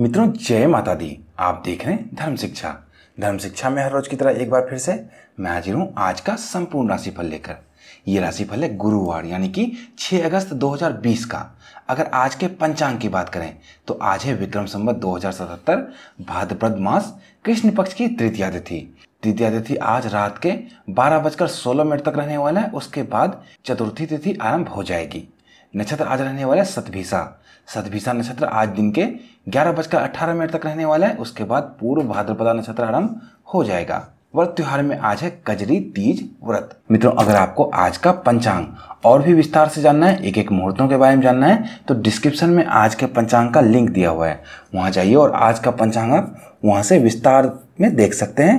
मित्रों जय माता दी आप देख रहे हैं धर्म शिक्षा धर्म शिक्षा में हर रोज की तरह एक बार फिर से मैं हाजिर हूँ आज का संपूर्ण राशिफल लेकर ये राशिफल है गुरुवार यानी कि 6 अगस्त 2020 का अगर आज के पंचांग की बात करें तो आज है विक्रम संवत 2077 भाद्रपद मास कृष्ण पक्ष की तृतीया तिथि तृतीया तिथि आज रात के बारह बजकर सोलह मिनट तक रहने वाला है उसके बाद चतुर्थी तिथि आरंभ हो जाएगी नक्षत्र आज रहने वाला है सतभिसा सदभिषा नक्षत्र आज दिन के ग्यारह बजकर अट्ठारह मिनट तक रहने वाला है उसके बाद पूर्व भाद्रपदा नक्षत्र आरंभ हो जाएगा व्रत त्योहार में आज है कजरी तीज व्रत मित्रों अगर आपको आज का पंचांग और भी विस्तार से जानना है एक एक मुहूर्तों के बारे में जानना है तो डिस्क्रिप्शन में आज के पंचांग का लिंक दिया हुआ है वहाँ जाइए और आज का पंचांग आप वहाँ से विस्तार में देख सकते हैं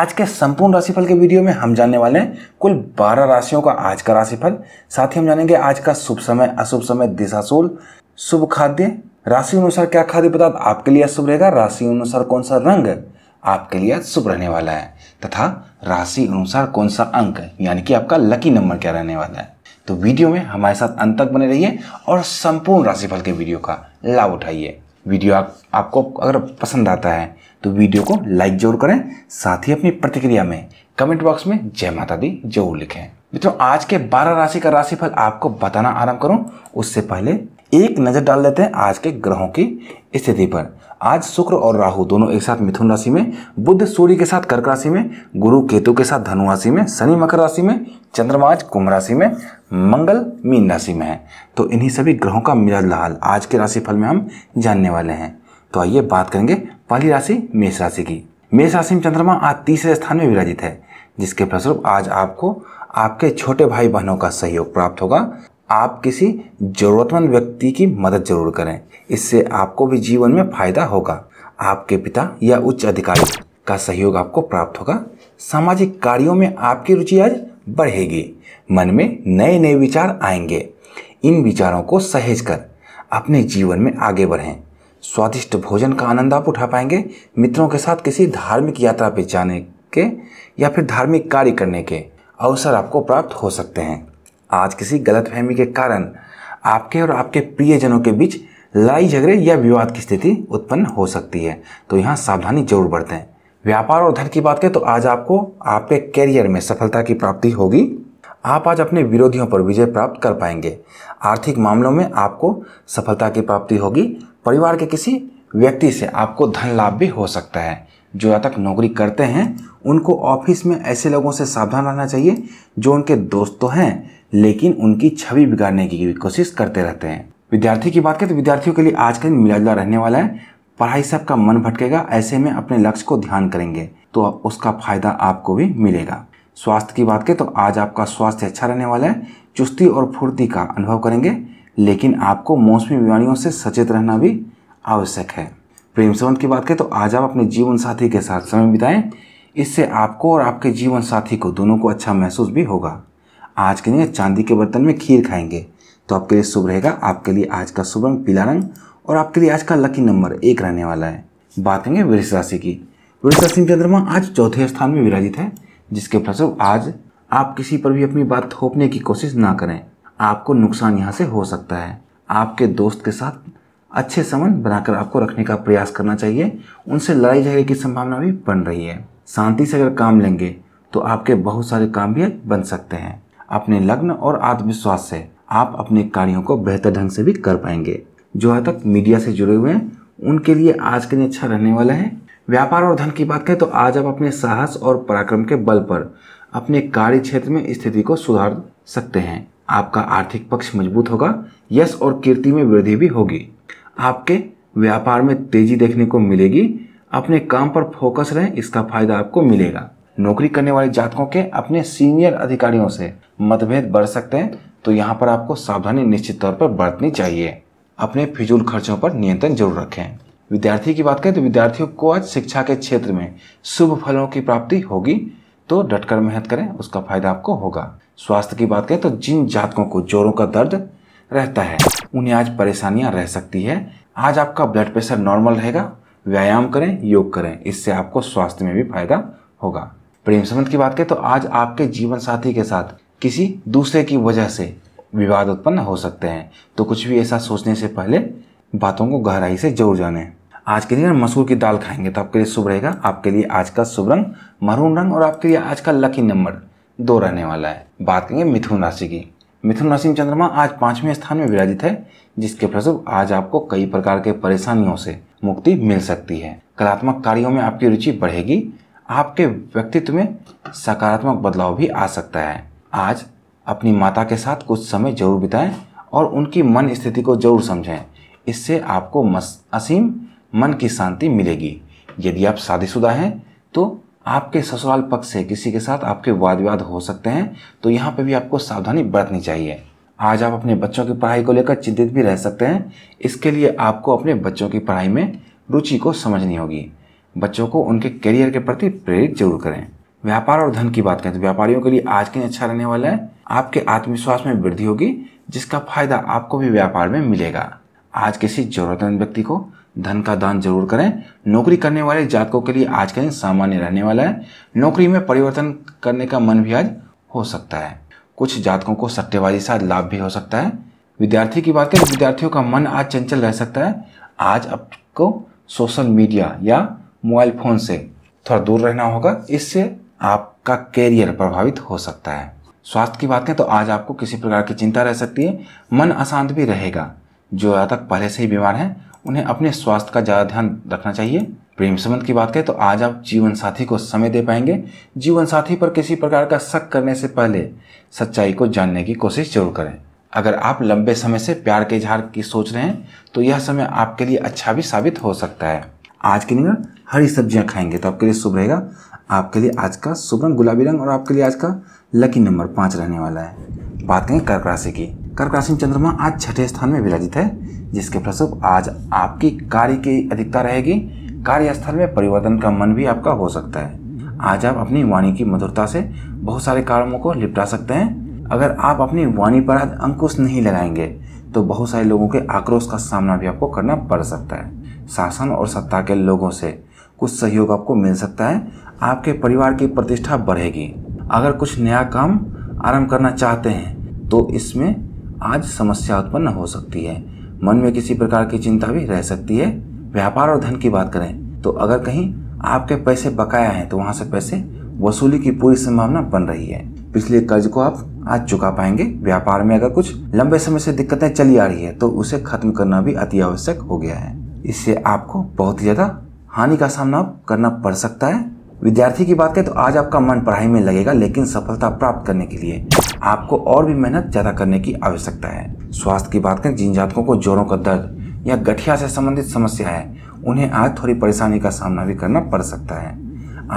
आज के संपूर्ण राशिफल के वीडियो में हम जानने वाले हैं कुल 12 राशियों का आज का राशिफल साथ ही हम जानेंगे आज का शुभ समय अशुभ समय दिशाशूल शुभ खाद्य राशि अनुसार क्या खाद्य पदार्थ आपके लिए शुभ रहेगा राशि अनुसार कौन सा रंग आपके लिए शुभ रहने वाला है तथा राशि अनुसार कौन सा अंक यानी कि आपका लकी नंबर क्या रहने वाला है तो वीडियो में हमारे साथ अंत तक बने रहिए और संपूर्ण राशिफल के वीडियो का लाभ उठाइए वीडियो आप, आपको अगर पसंद आता है तो वीडियो को लाइक जरूर करें साथ ही अपनी प्रतिक्रिया में कमेंट बॉक्स में जय माता दी जरूर लिखें मित्रों आज के 12 राशि का राशिफल आपको बताना आरंभ करूं उससे पहले एक नज़र डाल लेते हैं आज के ग्रहों की स्थिति पर आज शुक्र और राहु दोनों एक साथ मिथुन राशि में बुद्ध सूर्य के साथ कर्क राशि में गुरु केतु के साथ धनु राशि में शनि मकर राशि में चंद्रमा आज कुंभ राशि में मंगल मीन राशि में है तो इन्हीं सभी ग्रहों का मिला लाल आज के राशिफल में हम जानने वाले हैं तो आइए बात करेंगे पहली राशि मेष राशि की मेष राशि में चंद्रमा आज तीसरे स्थान में विराजित है जिसके फलस्वरूप आज आपको आपके छोटे भाई बहनों का सहयोग प्राप्त होगा आप किसी ज़रूरतमंद व्यक्ति की मदद जरूर करें इससे आपको भी जीवन में फायदा होगा आपके पिता या उच्च अधिकारी का सहयोग आपको प्राप्त होगा सामाजिक कार्यों में आपकी रुचि आज बढ़ेगी मन में नए नए विचार आएंगे इन विचारों को सहेज कर अपने जीवन में आगे बढ़ें स्वादिष्ट भोजन का आनंद आप उठा पाएंगे मित्रों के साथ किसी धार्मिक यात्रा पर जाने के या फिर धार्मिक कार्य करने के अवसर आपको प्राप्त हो सकते हैं आज किसी गलतफहमी के कारण आपके और आपके प्रियजनों के बीच लड़ाई झगड़े या विवाद की स्थिति उत्पन्न हो सकती है तो यहाँ सावधानी जरूर हैं व्यापार और धन की बात करें तो आज आपको आपके कैरियर में सफलता की प्राप्ति होगी आप आज अपने विरोधियों पर विजय प्राप्त कर पाएंगे आर्थिक मामलों में आपको सफलता की प्राप्ति होगी परिवार के किसी व्यक्ति से आपको धन लाभ भी हो सकता है जो यहाँ तक नौकरी करते हैं उनको ऑफिस में ऐसे लोगों से सावधान रहना चाहिए जो उनके दोस्तों तो हैं लेकिन उनकी छवि बिगाड़ने की कोशिश करते रहते हैं विद्यार्थी की बात करें तो विद्यार्थियों के लिए आज का दिन मिलाजुला रहने वाला है पढ़ाई से आपका मन भटकेगा ऐसे में अपने लक्ष्य को ध्यान करेंगे तो उसका फायदा आपको भी मिलेगा स्वास्थ्य की बात करें तो आज आपका स्वास्थ्य अच्छा रहने वाला है चुस्ती और फुर्ती का अनुभव करेंगे लेकिन आपको मौसमी बीमारियों से सचेत रहना भी आवश्यक है प्रेम संबंध की बात करें तो आज आप अपने जीवन साथी के साथ समय बिताएं इससे आपको और आपके जीवन साथी को दोनों को अच्छा महसूस भी होगा आज के लिए चांदी के बर्तन में खीर खाएंगे तो आपके लिए शुभ रहेगा आपके लिए आज का शुभ रंग पीला रंग और आपके लिए आज का लकी नंबर एक रहने वाला है बात करेंगे वृक्ष राशि की वृक्ष राशि में चंद्रमा आज चौथे स्थान में विराजित है जिसके फलस्वरूप आज आप किसी पर भी अपनी बात थोपने की कोशिश ना करें आपको नुकसान यहाँ से हो सकता है आपके दोस्त के साथ अच्छे संबंध बनाकर आपको रखने का प्रयास करना चाहिए उनसे लड़ाई झगड़े की संभावना भी बन रही है शांति से अगर काम लेंगे तो आपके बहुत सारे काम भी बन सकते हैं अपने लग्न और आत्मविश्वास से आप अपने कार्यों को बेहतर ढंग से भी कर पाएंगे जो है तक मीडिया से जुड़े हुए हैं उनके लिए आज के दिन अच्छा रहने वाला है व्यापार और धन की बात करें तो आज आप अपने साहस और पराक्रम के बल पर अपने कार्य क्षेत्र में स्थिति को सुधार सकते हैं आपका आर्थिक पक्ष मजबूत होगा यश और कीर्ति में वृद्धि भी होगी आपके व्यापार में तेजी देखने को मिलेगी अपने काम पर फोकस रहें इसका फायदा आपको मिलेगा नौकरी करने वाले जातकों के अपने सीनियर अधिकारियों से मतभेद बढ़ सकते हैं तो यहाँ पर आपको सावधानी निश्चित तौर पर बरतनी चाहिए अपने फिजूल खर्चों पर नियंत्रण जरूर रखें विद्यार्थी की बात करें तो विद्यार्थियों को आज शिक्षा के क्षेत्र में शुभ फलों की प्राप्ति होगी तो डटकर मेहनत करें उसका फायदा आपको होगा स्वास्थ्य की बात करें तो जिन जातकों को जोरों का दर्द रहता है उन्हें आज परेशानियां रह सकती है आज आपका ब्लड प्रेशर नॉर्मल रहेगा व्यायाम करें योग करें इससे आपको स्वास्थ्य में भी फायदा होगा प्रेम संबंध की बात करें तो आज आपके जीवन साथी के साथ किसी दूसरे की वजह से विवाद उत्पन्न हो सकते हैं तो कुछ भी ऐसा सोचने से पहले बातों को गहराई से जोर जाने आज के दिन मसूर की दाल खाएंगे तो आपके लिए शुभ रहेगा आपके लिए आज का शुभ रंग मरून रंग और आपके लिए आज का लकी नंबर दो रहने वाला है बात करेंगे मिथुन राशि की मिथुन राशि में चंद्रमा आज पांचवें स्थान में विराजित है जिसके फलस्वरूप आज आपको कई प्रकार के परेशानियों से मुक्ति मिल सकती है कलात्मक कार्यों में आपकी रुचि बढ़ेगी आपके व्यक्तित्व में सकारात्मक बदलाव भी आ सकता है आज अपनी माता के साथ कुछ समय जरूर बिताएं और उनकी मन स्थिति को जरूर समझें इससे आपको मस, असीम मन की शांति मिलेगी यदि आप शादीशुदा हैं तो आपके ससुराल पक्ष से किसी के साथ आपके वाद विवाद हो सकते हैं तो यहाँ पर भी आपको सावधानी बरतनी चाहिए आज आप अपने बच्चों की पढ़ाई को लेकर चिंतित भी रह सकते हैं इसके लिए आपको अपने बच्चों की पढ़ाई में रुचि को समझनी होगी बच्चों को उनके करियर के प्रति प्रेरित जरूर करें व्यापार और धन की बात करें तो व्यापारियों के लिए आज के दिन अच्छा रहने वाला है आपके आत्मविश्वास में वृद्धि होगी जिसका फायदा आपको भी व्यापार में मिलेगा आज किसी जरूरतमंद व्यक्ति को धन का दान जरूर करें नौकरी करने वाले जातकों के लिए आज का दिन सामान्य रहने वाला है नौकरी में परिवर्तन करने का मन भी आज हो सकता है कुछ जातकों को सट्टेबाजी साथ लाभ भी हो सकता है विद्यार्थी की बात करें विद्यार्थियों का मन आज चंचल रह सकता है आज आपको सोशल मीडिया या मोबाइल फ़ोन से थोड़ा दूर रहना होगा इससे आपका कैरियर प्रभावित हो सकता है स्वास्थ्य की बात करें तो आज आपको किसी प्रकार की चिंता रह सकती है मन अशांत भी रहेगा जो यहाँ तक पहले से ही बीमार हैं उन्हें अपने स्वास्थ्य का ज़्यादा ध्यान रखना चाहिए प्रेम संबंध की बात करें तो आज आप जीवन साथी को समय दे पाएंगे जीवन साथी पर किसी प्रकार का शक करने से पहले सच्चाई को जानने की कोशिश जरूर करें अगर आप लंबे समय से प्यार के इजहार की सोच रहे हैं तो यह समय आपके लिए अच्छा भी साबित हो सकता है आज के दिन हरी सब्जियां खाएंगे तो आपके लिए शुभ रहेगा आपके लिए आज का शुभ रंग गुलाबी रंग और आपके लिए आज का लकी नंबर पाँच रहने वाला है बात करें कर्क राशि की कर्क राशि में चंद्रमा आज छठे स्थान में विराजित है जिसके फलस्वरूप आज आपकी कार्य की अधिकता रहेगी कार्यस्थल में परिवर्तन का मन भी आपका हो सकता है आज आप अपनी वाणी की मधुरता से बहुत सारे कारणों को निपटा सकते हैं अगर आप अपनी वाणी पर आज अंकुश नहीं लगाएंगे तो बहुत सारे लोगों के आक्रोश का सामना भी आपको करना पड़ सकता है शासन और सत्ता के लोगों से कुछ सहयोग आपको मिल सकता है आपके परिवार की प्रतिष्ठा बढ़ेगी अगर कुछ नया काम आरंभ करना चाहते हैं तो इसमें आज समस्या उत्पन्न हो सकती है मन में किसी प्रकार की चिंता भी रह सकती है व्यापार और धन की बात करें तो अगर कहीं आपके पैसे बकाया हैं तो वहाँ से पैसे वसूली की पूरी संभावना बन रही है पिछले कर्ज को आप आज चुका पाएंगे व्यापार में अगर कुछ लंबे समय से दिक्कतें चली आ रही है तो उसे खत्म करना भी अति आवश्यक हो गया है इससे आपको बहुत ही ज्यादा हानि का सामना करना पड़ सकता है विद्यार्थी की बात करें तो आज आपका मन पढ़ाई में लगेगा लेकिन सफलता प्राप्त करने के लिए आपको और भी मेहनत ज़्यादा करने की आवश्यकता है स्वास्थ्य की बात करें जिन जातकों को जोड़ों का दर्द या गठिया से संबंधित समस्या है उन्हें आज थोड़ी परेशानी का सामना भी करना पड़ सकता है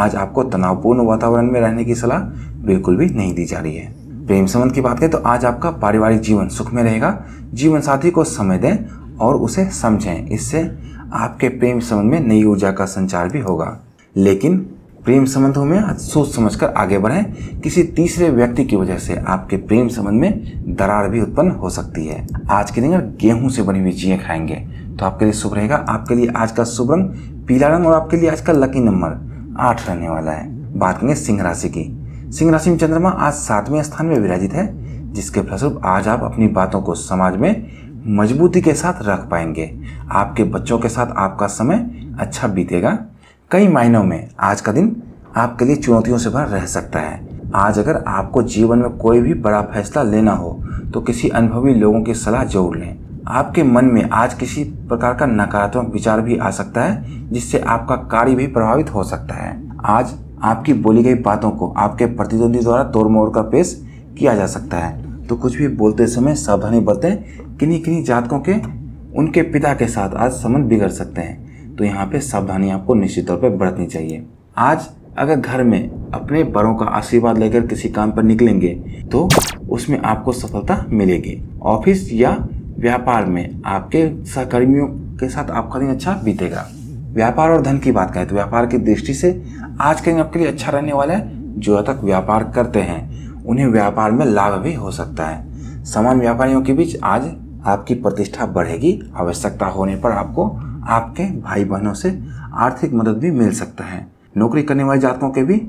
आज आपको तनावपूर्ण वातावरण में रहने की सलाह बिल्कुल भी नहीं दी जा रही है प्रेम संबंध की बात करें तो आज आपका पारिवारिक जीवन सुख में रहेगा जीवन साथी को समय दें और उसे समझें इससे आपके प्रेम संबंध में नई ऊर्जा का संचार भी होगा लेकिन प्रेम संबंधों में सोच समझ कर आगे बढ़ें किसी तीसरे व्यक्ति की वजह से आपके प्रेम संबंध में दरार भी उत्पन्न हो सकती है आज के दिन अगर गेहूं से बनी हुई चीज़ें खाएंगे तो आपके लिए शुभ रहेगा आपके लिए आज का शुभ रंग पीला रंग और आपके लिए आज का लकी नंबर आठ रहने वाला है बात करेंगे सिंह राशि की सिंह राशि में चंद्रमा आज सातवें स्थान में विराजित है जिसके फलस्वरूप आज आप अपनी बातों को समाज में मजबूती के साथ रख पाएंगे आपके बच्चों के साथ आपका समय अच्छा बीतेगा कई मायनों में आज का दिन आपके लिए चुनौतियों से भर रह सकता है आज अगर आपको जीवन में कोई भी बड़ा फैसला लेना हो तो किसी अनुभवी लोगों की सलाह जरूर लें आपके मन में आज किसी प्रकार का नकारात्मक विचार भी आ सकता है जिससे आपका कार्य भी प्रभावित हो सकता है आज आपकी बोली गई बातों को आपके प्रतिद्वंदी द्वारा तोड़ मोड़ कर पेश किया जा सकता है तो कुछ भी बोलते समय सावधानी बरतें किन्हीं किन्हीं जातकों के उनके पिता के साथ आज संबंध बिगड़ सकते हैं तो यहाँ पे सावधानी आपको निश्चित तौर पर बरतनी चाहिए आज अगर घर में अपने बड़ों का आशीर्वाद लेकर किसी काम पर निकलेंगे तो उसमें आपको सफलता मिलेगी ऑफिस या व्यापार में आपके सहकर्मियों के साथ आपका दिन अच्छा बीतेगा व्यापार और धन की बात करें तो व्यापार की दृष्टि से आज का दिन आपके लिए अच्छा रहने वाला है जो तक व्यापार करते हैं उन्हें व्यापार में लाभ भी हो सकता है समान व्यापारियों के बीच आज आपकी प्रतिष्ठा बढ़ेगी आवश्यकता होने पर आपको आपके भाई बहनों से आर्थिक मदद भी मिल सकता है नौकरी करने वाले जातकों के भी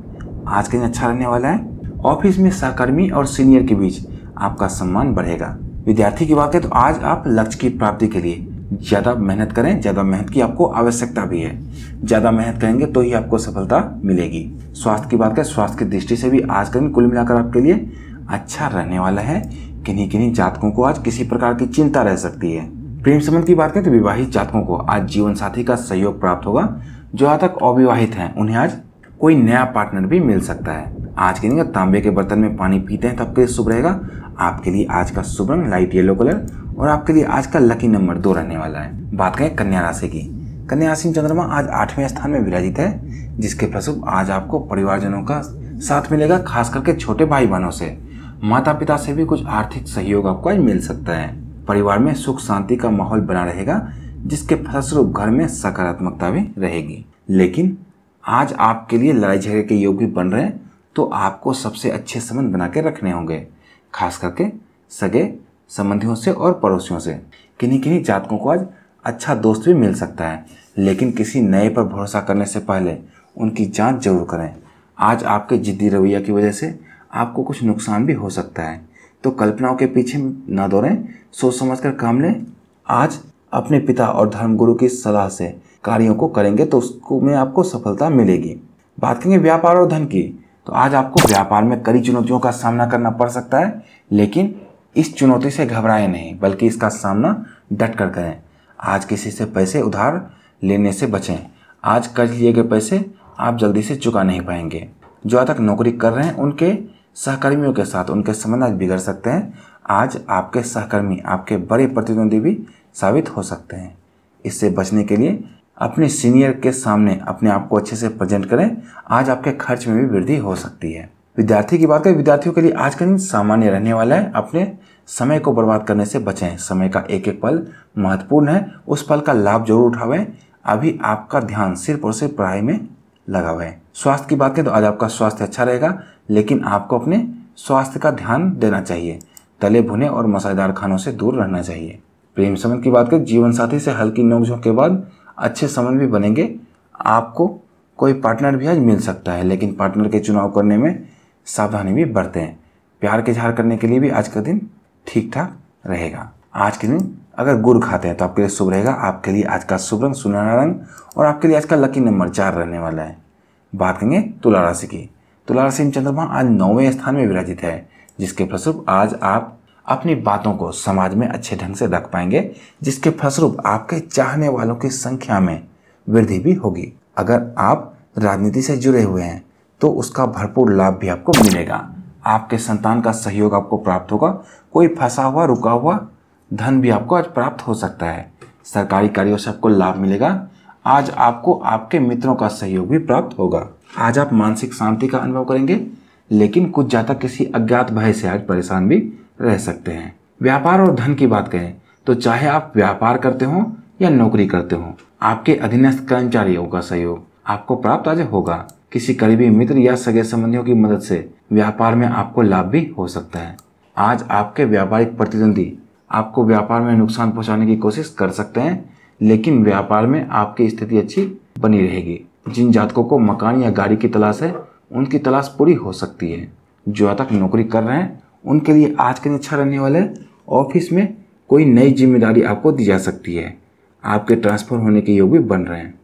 आज के दिन अच्छा रहने वाला है ऑफिस में सहकर्मी और सीनियर के बीच आपका सम्मान बढ़ेगा विद्यार्थी की बात है तो आज आप लक्ष्य की प्राप्ति के लिए ज़्यादा मेहनत करें ज़्यादा मेहनत की आपको आवश्यकता भी है ज़्यादा मेहनत करेंगे तो ही आपको सफलता मिलेगी स्वास्थ्य की बात करें स्वास्थ्य की दृष्टि से भी आज का दिन कुल मिलाकर आपके लिए अच्छा रहने वाला है किन्हीं किन्हीं जातकों को आज किसी प्रकार की चिंता रह सकती है प्रेम संबंध की बात करें तो विवाहित जातकों को आज जीवन साथी का सहयोग प्राप्त होगा जो आज तक अविवाहित हैं उन्हें आज कोई नया पार्टनर भी मिल सकता है आज के दिन अगर तांबे के बर्तन में पानी पीते हैं तब के लिए शुभ रहेगा आपके लिए आज का शुभ रंग लाइट येलो कलर और आपके लिए आज का लकी नंबर दो रहने वाला है बात करें कन्या राशि की कन्या राशि चंद्रमा आज आठवें स्थान में विराजित है जिसके फलस्वरूप आज आपको परिवारजनों का साथ मिलेगा खास करके छोटे भाई बहनों से माता पिता से भी कुछ आर्थिक सहयोग आपको आज मिल सकता है परिवार में सुख शांति का माहौल बना रहेगा जिसके फलस्वरूप घर में सकारात्मकता भी रहेगी लेकिन आज आपके लिए लड़ाई झगड़े के योग भी बन रहे हैं तो आपको सबसे अच्छे संबंध बना के रखने होंगे खास करके सगे संबंधियों से और पड़ोसियों से किन्हीं किन्हीं जातकों को आज अच्छा दोस्त भी मिल सकता है लेकिन किसी नए पर भरोसा करने से पहले उनकी जांच जरूर करें आज आपके जिद्दी रवैया की वजह से आपको कुछ नुकसान भी हो सकता है तो कल्पनाओं के पीछे ना दौड़ें सोच समझ कर काम लें आज अपने पिता और धर्मगुरु की सलाह से कार्यों को करेंगे तो उसको में आपको सफलता मिलेगी बात करेंगे व्यापार और धन की तो आज आपको व्यापार में कड़ी चुनौतियों का सामना करना पड़ सकता है लेकिन इस चुनौती से घबराएं नहीं बल्कि इसका सामना डट कर करें आज किसी से पैसे उधार लेने से बचें आज कर्ज लिए गए पैसे आप जल्दी से चुका नहीं पाएंगे जो आज तक नौकरी कर रहे हैं उनके सहकर्मियों के साथ उनके संबंध बिगड़ सकते हैं आज आपके सहकर्मी आपके बड़े प्रतिद्वंदी भी साबित हो सकते हैं इससे बचने के लिए अपने सीनियर के सामने अपने आप को अच्छे से प्रेजेंट करें आज आपके खर्च में भी वृद्धि हो सकती है विद्यार्थी की बात करें विद्यार्थियों के लिए आज का दिन सामान्य रहने वाला है अपने समय को बर्बाद करने से बचें समय का एक एक पल महत्वपूर्ण है उस पल का लाभ जरूर उठावें अभी आपका ध्यान सिर्फ और सिर्फ पढ़ाई में लगा हुआ है स्वास्थ्य की बात करें तो आज आपका स्वास्थ्य अच्छा रहेगा लेकिन आपको अपने स्वास्थ्य का ध्यान देना चाहिए तले भुने और मसालेदार खानों से दूर रहना चाहिए प्रेम संबंध की बात करें जीवन साथी से हल्की नोकझोंक के बाद अच्छे संबंध भी बनेंगे आपको कोई पार्टनर भी आज मिल सकता है लेकिन पार्टनर के चुनाव करने में सावधानी भी बरतें प्यार के इजहार करने के लिए भी आज का दिन ठीक ठाक रहेगा आज के दिन अगर गुड़ खाते हैं तो आपके लिए शुभ रहेगा आपके लिए आज का शुभ रंग सुनहरा रंग और आपके लिए आज का लकी नंबर चार रहने वाला है बात करेंगे तुला राशि की तुला राशि में चंद्रमा आज नौवें स्थान में विराजित है जिसके फलस्वरूप आज आप अपनी बातों को समाज में अच्छे ढंग से रख पाएंगे जिसके फलस्वरूप आपके चाहने वालों की संख्या में वृद्धि भी होगी अगर आप राजनीति से जुड़े हुए हैं तो उसका भरपूर लाभ भी आपको मिलेगा आपके संतान का सहयोग आपको प्राप्त होगा कोई फंसा हुआ रुका हुआ धन भी आपको आज प्राप्त हो सकता है सरकारी कार्यों से आपको लाभ मिलेगा आज आपको आपके मित्रों का सहयोग भी प्राप्त होगा आज आप मानसिक शांति का अनुभव करेंगे लेकिन कुछ ज़्यादा किसी अज्ञात भय से आज परेशान भी रह सकते हैं व्यापार और धन की बात करें तो चाहे आप व्यापार करते हो या नौकरी करते हो आपके अधीनस्थ कर्मचारियों का सहयोग आपको प्राप्त आज होगा किसी करीबी मित्र या सगे संबंधियों की मदद से व्यापार में आपको लाभ भी हो सकता है आज आपके व्यापारिक प्रतिद्वंदी आपको व्यापार में नुकसान पहुंचाने की कोशिश कर सकते हैं लेकिन व्यापार में आपकी स्थिति अच्छी बनी रहेगी जिन जातकों को मकान या गाड़ी की तलाश है उनकी तलाश पूरी हो सकती है जो जातक नौकरी कर रहे हैं उनके लिए आज के दिन अच्छा रहने वाला है ऑफिस में कोई नई जिम्मेदारी आपको दी जा सकती है आपके ट्रांसफर होने के योग भी बन रहे हैं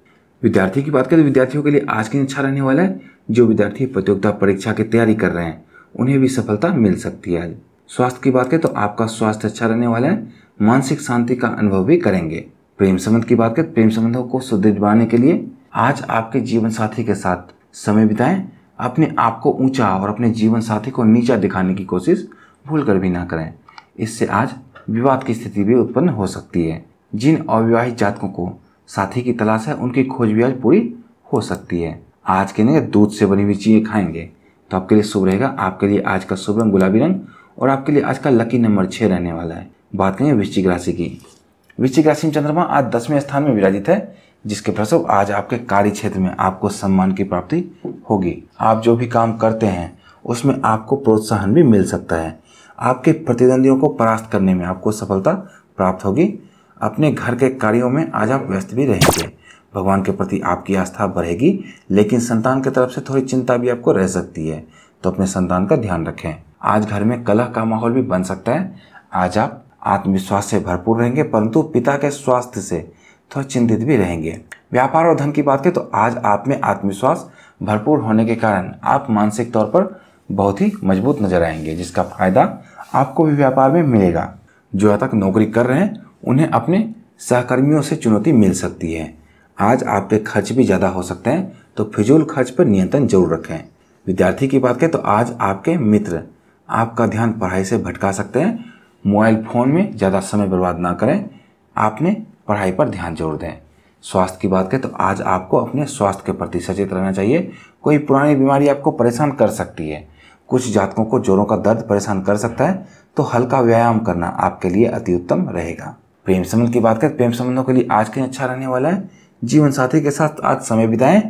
विद्यार्थी की बात करें तो विद्यार्थियों के लिए आज के दिन अच्छा रहने वाला है जो विद्यार्थी प्रतियोगिता परीक्षा की तैयारी कर रहे हैं उन्हें भी सफलता मिल सकती है आज स्वास्थ्य की बात करें तो आपका स्वास्थ्य अच्छा रहने वाला है मानसिक शांति का अनुभव भी करेंगे प्रेम संबंध की बात करें तो प्रेम संबंधों को सुदृढ़ बनाने के लिए आज आपके जीवन साथी के साथ समय बिताएं अपने आप को ऊंचा और अपने जीवन साथी को नीचा दिखाने की कोशिश भूल कर भी ना करें इससे आज विवाद की स्थिति भी उत्पन्न हो सकती है जिन अविवाहित जातकों को साथी की तलाश है उनकी खोज भी आज पूरी हो सकती है आज के दिन दूध से बनी हुई चीज़ें खाएंगे तो आपके लिए शुभ रहेगा आपके लिए आज का शुभ रंग गुलाबी रंग और आपके लिए आज का लकी नंबर छः रहने वाला है बात करें वृश्चिक राशि की वृश्चिक राशि में चंद्रमा आज दसवें स्थान में विराजित है जिसके प्रसव आज आपके कार्य क्षेत्र में आपको सम्मान की प्राप्ति होगी आप जो भी काम करते हैं उसमें आपको प्रोत्साहन भी मिल सकता है आपके प्रतिद्वंदियों को परास्त करने में आपको सफलता प्राप्त होगी अपने घर के कार्यों में आज आप व्यस्त भी रहेंगे भगवान के प्रति आपकी आस्था बढ़ेगी लेकिन संतान की तरफ से थोड़ी चिंता भी आपको रह सकती है तो अपने संतान का ध्यान रखें आज घर में कलह का माहौल भी बन सकता है आज आप आत्मविश्वास से भरपूर रहेंगे परंतु पिता के स्वास्थ्य से थोड़ा चिंतित भी रहेंगे व्यापार और धन की बात करें तो आज आप में आत्मविश्वास भरपूर होने के कारण आप मानसिक तौर पर बहुत ही मजबूत नजर आएंगे जिसका फायदा आपको भी व्यापार में मिलेगा जो तक नौकरी कर रहे हैं उन्हें अपने सहकर्मियों से चुनौती मिल सकती है आज आपके खर्च भी ज़्यादा हो सकते हैं तो फिजूल खर्च पर नियंत्रण जरूर रखें विद्यार्थी की बात करें तो आज आपके मित्र आपका ध्यान पढ़ाई से भटका सकते हैं मोबाइल फ़ोन में ज़्यादा समय बर्बाद ना करें आपने पढ़ाई पर ध्यान जोर दें स्वास्थ्य की बात करें तो आज आपको अपने स्वास्थ्य के प्रति सचेत रहना चाहिए कोई पुरानी बीमारी आपको परेशान कर सकती है कुछ जातकों को जोरों का दर्द परेशान कर सकता है तो हल्का व्यायाम करना आपके लिए अति उत्तम रहेगा प्रेम संबंध की बात करें प्रेम संबंधों के लिए आज के अच्छा रहने वाला है जीवन साथी के साथ आज समय बिताएं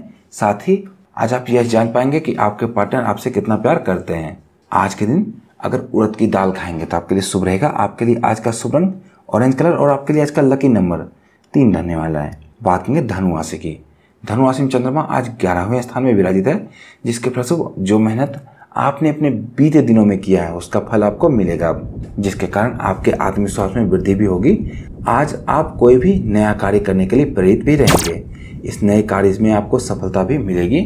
साथ ही आज आप यह जान पाएंगे कि आपके पार्टनर आपसे कितना प्यार करते हैं आज के दिन अगर उड़द की दाल खाएंगे तो आपके लिए शुभ रहेगा आपके लिए आज का शुभ रंग ऑरेंज कलर और आपके लिए आज का लकी नंबर तीन रहने वाला है बात करेंगे धनुराशि की धनुराशि में चंद्रमा आज ग्यारहवें स्थान में विराजित है जिसके फलस्वरूप जो मेहनत आपने अपने बीते दिनों में किया है उसका फल आपको मिलेगा जिसके कारण आपके आत्मविश्वास में वृद्धि भी होगी आज आप कोई भी नया कार्य करने के लिए प्रेरित भी रहेंगे इस नए कार्य में आपको सफलता भी मिलेगी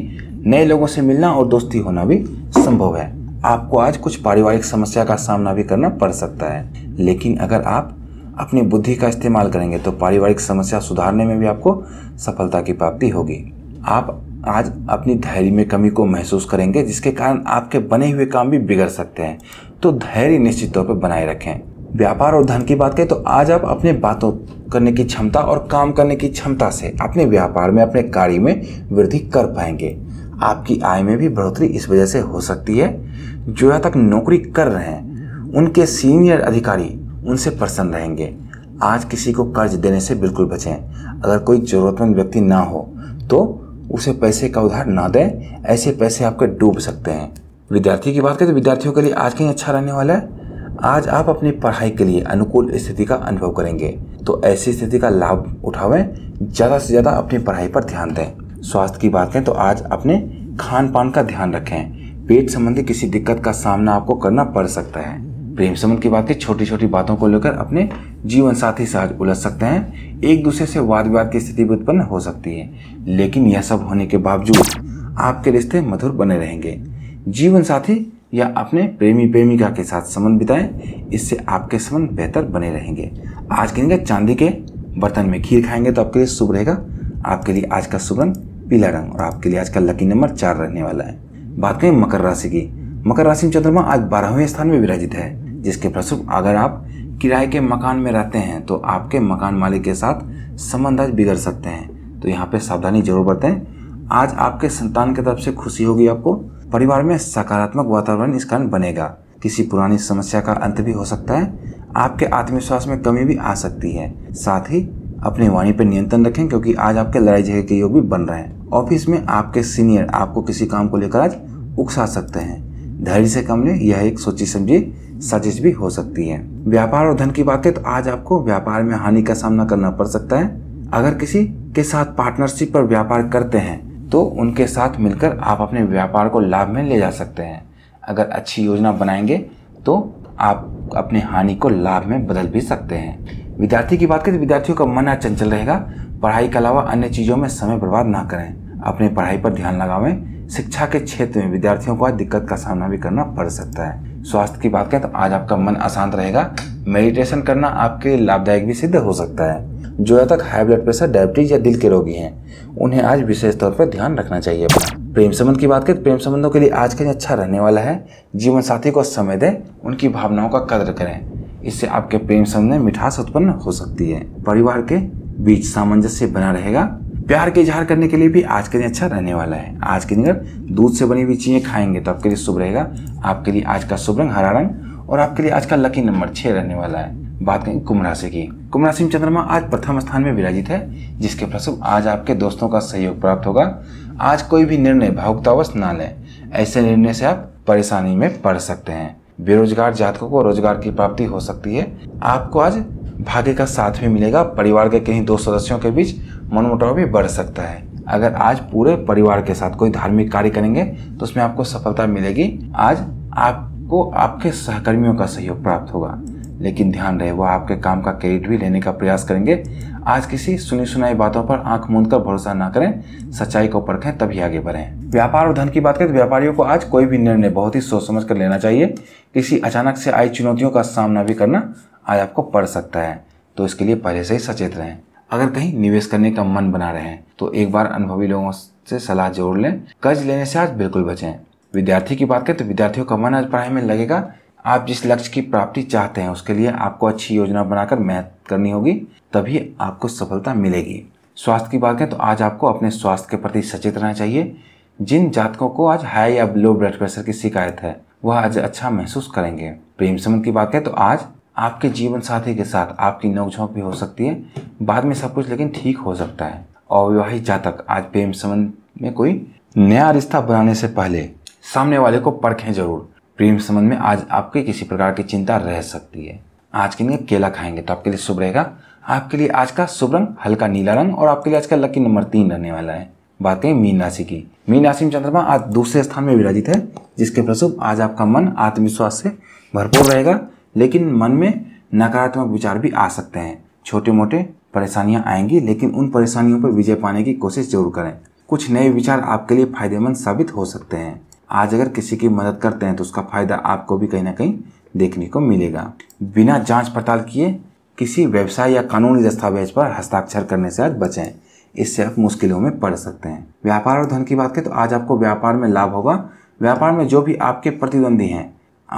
नए लोगों से मिलना और दोस्ती होना भी संभव है आपको आज कुछ पारिवारिक समस्या का सामना भी करना पड़ सकता है लेकिन अगर आप अपनी बुद्धि का इस्तेमाल करेंगे तो पारिवारिक समस्या सुधारने में भी आपको सफलता की प्राप्ति होगी आप आज अपनी धैर्य में कमी को महसूस करेंगे जिसके कारण आपके बने हुए काम भी बिगड़ सकते हैं तो धैर्य निश्चित तौर पर बनाए रखें व्यापार और धन की बात करें तो आज आप अपने बातों करने की क्षमता और काम करने की क्षमता से अपने व्यापार में अपने कार्य में वृद्धि कर पाएंगे आपकी आय में भी बढ़ोतरी इस वजह से हो सकती है जो यहाँ तक नौकरी कर रहे हैं उनके सीनियर अधिकारी उनसे प्रसन्न रहेंगे आज किसी को कर्ज देने से बिल्कुल बचें अगर कोई ज़रूरतमंद व्यक्ति ना हो तो उसे पैसे का उधार ना दें ऐसे पैसे आपके डूब सकते हैं विद्यार्थी की बात करें तो विद्यार्थियों के लिए आज कहीं अच्छा रहने वाला है आज आप अपनी पढ़ाई के लिए अनुकूल स्थिति का अनुभव करेंगे तो ऐसी स्थिति का लाभ उठावें ज़्यादा से ज़्यादा अपनी पढ़ाई पर ध्यान दें स्वास्थ्य की बात करें तो आज अपने खान पान का ध्यान रखें पेट संबंधी किसी दिक्कत का सामना आपको करना पड़ सकता है प्रेम संबंध की बात की छोटी छोटी बातों को लेकर अपने जीवन साथी से आज उलझ सकते हैं एक दूसरे से वाद विवाद की स्थिति भी उत्पन्न हो सकती है लेकिन यह सब होने के बावजूद आपके रिश्ते मधुर बने रहेंगे जीवन साथी या अपने प्रेमी प्रेमिका के साथ संबंध बिताएं इससे आपके संबंध बेहतर बने रहेंगे आज कहेंगे चांदी के बर्तन में खीर खाएंगे तो आपके लिए शुभ रहेगा आपके लिए आज का शुभ रंग पीला रंग और आपके लिए आज का लकी नंबर चार रहने वाला है बात करें मकर राशि की मकर राशि में चंद्रमा आज बारहवें स्थान में विराजित है जिसके फलस्वरूप अगर आप किराए के मकान में रहते हैं तो आपके मकान मालिक के साथ संबंध आज बिगड़ सकते हैं तो यहाँ पे सावधानी जरूर बरतें आज आपके संतान की तरफ से खुशी होगी आपको परिवार में सकारात्मक वातावरण इस कारण बनेगा किसी पुरानी समस्या का अंत भी हो सकता है आपके आत्मविश्वास में कमी भी आ सकती है साथ ही अपनी वाणी पर नियंत्रण रखें क्योंकि आज आपके लड़ाई झगड़े के योग भी बन रहे हैं ऑफिस में आपके सीनियर आपको किसी काम को लेकर आज उकसा सकते हैं धैर्य से कम लें यह एक सोची समझी साजिश भी हो सकती है व्यापार और धन की बात है तो आज आपको व्यापार में हानि का सामना करना पड़ सकता है अगर किसी के साथ पार्टनरशिप पर व्यापार करते हैं तो उनके साथ मिलकर आप अपने व्यापार को लाभ में ले जा सकते हैं अगर अच्छी योजना बनाएंगे तो आप अपने हानि को लाभ में बदल भी सकते हैं विद्यार्थी की बात करें तो विद्यार्थियों का मन चंचल रहेगा पढ़ाई के अलावा अन्य चीज़ों में समय बर्बाद ना करें अपनी पढ़ाई पर ध्यान लगावें शिक्षा के क्षेत्र में विद्यार्थियों को आज दिक्कत का सामना भी करना पड़ सकता है स्वास्थ्य की बात करें तो आज आपका मन अशांत रहेगा मेडिटेशन करना आपके लिए लाभदायक भी सिद्ध हो सकता है जो तक हाई ब्लड प्रेशर डायबिटीज या दिल के रोगी हैं उन्हें आज विशेष तौर पर ध्यान रखना चाहिए अपना प्रेम संबंध की बात करें तो प्रेम संबंधों के लिए आज का दिन अच्छा रहने वाला है जीवन साथी को समय दें उनकी भावनाओं का कदर करें इससे आपके प्रेम संबंध में मिठास उत्पन्न हो सकती है परिवार के बीच सामंजस्य बना रहेगा प्यार के इजहार करने के लिए भी आज का दिन अच्छा रहने वाला है आज के दिन अगर दूध से बनी हुई चीज़ें खाएंगे तो आपके लिए शुभ रहेगा आपके लिए आज का शुभ रंग हरा रंग और आपके लिए आज का लकी नंबर छह रहने वाला है बात करें कुंभ राशि की कुंभ राशि में चंद्रमा आज प्रथम स्थान में विराजित है जिसके फलस्वरूप आज आपके दोस्तों का सहयोग प्राप्त होगा आज कोई भी निर्णय भावुकतावश ना लें ऐसे निर्णय से आप परेशानी में पड़ सकते हैं बेरोजगार जातकों को रोजगार की प्राप्ति हो सकती है आपको आज भाग्य का साथ भी मिलेगा परिवार के कहीं दो सदस्यों के बीच मनमुटाव भी बढ़ सकता है अगर आज पूरे परिवार के साथ कोई धार्मिक कार्य करेंगे तो उसमें आपको सफलता मिलेगी आज आपको आपके सहकर्मियों का सहयोग प्राप्त होगा लेकिन ध्यान रहे वो आपके काम का क्रेडिट भी लेने का प्रयास करेंगे आज किसी सुनी सुनाई बातों पर आंख मूंद कर भरोसा ना करें सच्चाई को परखें तभी आगे बढ़ें व्यापार और धन की बात करें तो व्यापारियों को आज कोई भी निर्णय बहुत ही सोच समझ कर लेना चाहिए किसी अचानक से आई चुनौतियों का सामना भी करना आज आपको पड़ सकता है तो इसके लिए पहले से ही सचेत रहें अगर कहीं निवेश करने का मन बना रहे हैं तो एक बार अनुभवी लोगों से सलाह जरूर लें कर्ज लेने से आज बिल्कुल बचें विद्यार्थी की बात करें तो विद्यार्थियों का मन आज पढ़ाई में लगेगा आप जिस लक्ष्य की प्राप्ति चाहते हैं उसके लिए आपको अच्छी योजना बनाकर मेहनत करनी होगी तभी आपको सफलता मिलेगी स्वास्थ्य की बात करें तो आज आपको अपने स्वास्थ्य के प्रति सचेत रहना चाहिए जिन जातकों को आज हाई या लो ब्लड प्रेशर की शिकायत है वह आज अच्छा महसूस करेंगे प्रेम संबंध की बात है तो आज आपके जीवन साथी के साथ आपकी नोकझोंक भी हो सकती है बाद में सब कुछ लेकिन ठीक हो सकता है अविवाहित जातक आज प्रेम संबंध में कोई नया रिश्ता बनाने से पहले सामने वाले को परखें जरूर प्रेम संबंध में आज आपकी किसी प्रकार की चिंता रह सकती है आज के लिए केला खाएंगे तो आपके लिए शुभ रहेगा आपके लिए आज का शुभ रंग हल्का नीला रंग और आपके लिए आज का लकी नंबर तीन रहने वाला है बातें मीन राशि की मीन राशि में चंद्रमा आज दूसरे स्थान में विराजित है जिसके प्रसुप आज आपका मन आत्मविश्वास से भरपूर रहेगा लेकिन मन में नकारात्मक विचार भी आ सकते हैं छोटे मोटे परेशानियां आएंगी लेकिन उन परेशानियों पर विजय पाने की कोशिश जरूर करें कुछ नए विचार आपके लिए फायदेमंद साबित हो सकते हैं आज अगर किसी की मदद करते हैं तो उसका फायदा आपको भी कहीं ना कहीं देखने को मिलेगा बिना जांच पड़ताल किए किसी व्यवसाय या कानूनी दस्तावेज पर हस्ताक्षर करने से आज बचें इससे आप मुश्किलों में पड़ सकते हैं व्यापार और धन की बात करें तो आज आपको व्यापार में लाभ होगा व्यापार में जो भी आपके प्रतिद्वंदी हैं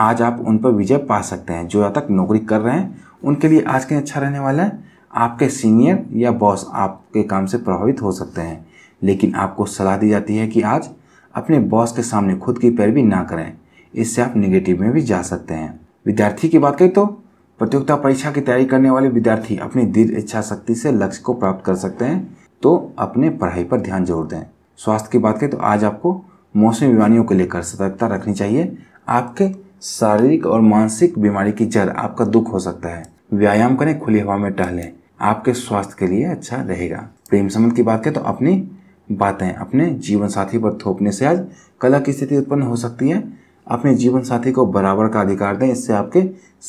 आज आप उन पर विजय पा सकते हैं जो तक नौकरी कर रहे हैं उनके लिए आज के अच्छा रहने वाला है आपके सीनियर या बॉस आपके काम से प्रभावित हो सकते हैं लेकिन आपको सलाह दी जाती है कि आज अपने बॉस के सामने खुद की पैरवी ना करें इससे आप निगेटिव में भी जा सकते हैं विद्यार्थी की बात करें तो प्रतियोगिता परीक्षा की तैयारी करने वाले विद्यार्थी अपनी दीर्घ इच्छा शक्ति से लक्ष्य को प्राप्त कर सकते हैं तो अपने पढ़ाई पर ध्यान जरूर दें स्वास्थ्य की बात करें तो आज आपको मौसमी बीमारियों को लेकर सतर्कता रखनी चाहिए आपके शारीरिक और मानसिक बीमारी की जड़ आपका दुख हो सकता है व्यायाम करें खुली हवा में टहलें आपके स्वास्थ्य के लिए अच्छा रहेगा प्रेम संबंध की बात करें तो अपनी बातें अपने जीवन साथी पर थोपने से आज कला की स्थिति उत्पन्न हो सकती है अपने जीवन साथी को बराबर का अधिकार दें इससे आपके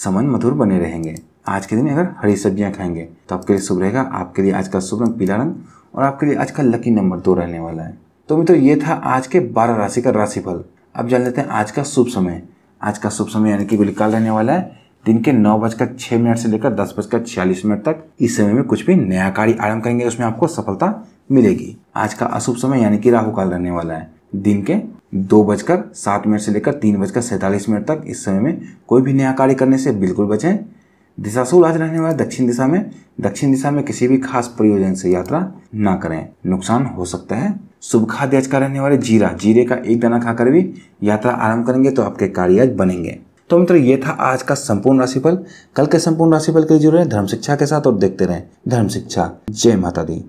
समन मधुर बने रहेंगे आज के दिन अगर हरी सब्जियां खाएंगे तो आपके लिए शुभ रहेगा आपके लिए आज का शुभ रंग पीला रंग और आपके लिए आज का लकी नंबर दो रहने वाला है तो मित्रों ये था आज के बारह राशि का राशिफल अब जान लेते हैं आज का शुभ समय आज का शुभ समय यानी कि बिल्कुल रहने वाला है दिन के नौ बजकर छह मिनट से लेकर दस बजकर छियालीस मिनट तक इस समय में कुछ भी नया कार्य आरंभ करेंगे उसमें आपको सफलता मिलेगी आज का अशुभ समय यानी कि राहु काल रहने वाला है दिन के दो बजकर सात मिनट से लेकर तीन बजकर सैतालीस मिनट तक इस समय में कोई भी नया कार्य करने से बिल्कुल बचें दिशाशूल आज रहने वाला दक्षिण दिशा में दक्षिण दिशा में किसी भी खास प्रयोजन से यात्रा ना करें नुकसान हो सकता है शुभ खाद्य आज का रहने वाले जीरा जीरे का एक दाना खाकर भी यात्रा आरंभ करेंगे तो आपके कार्य आज बनेंगे तो मित्र ये था आज का संपूर्ण राशिफल कल के संपूर्ण राशिफल के लिए जुड़े धर्म शिक्षा के साथ और देखते रहें धर्म शिक्षा जय माता दी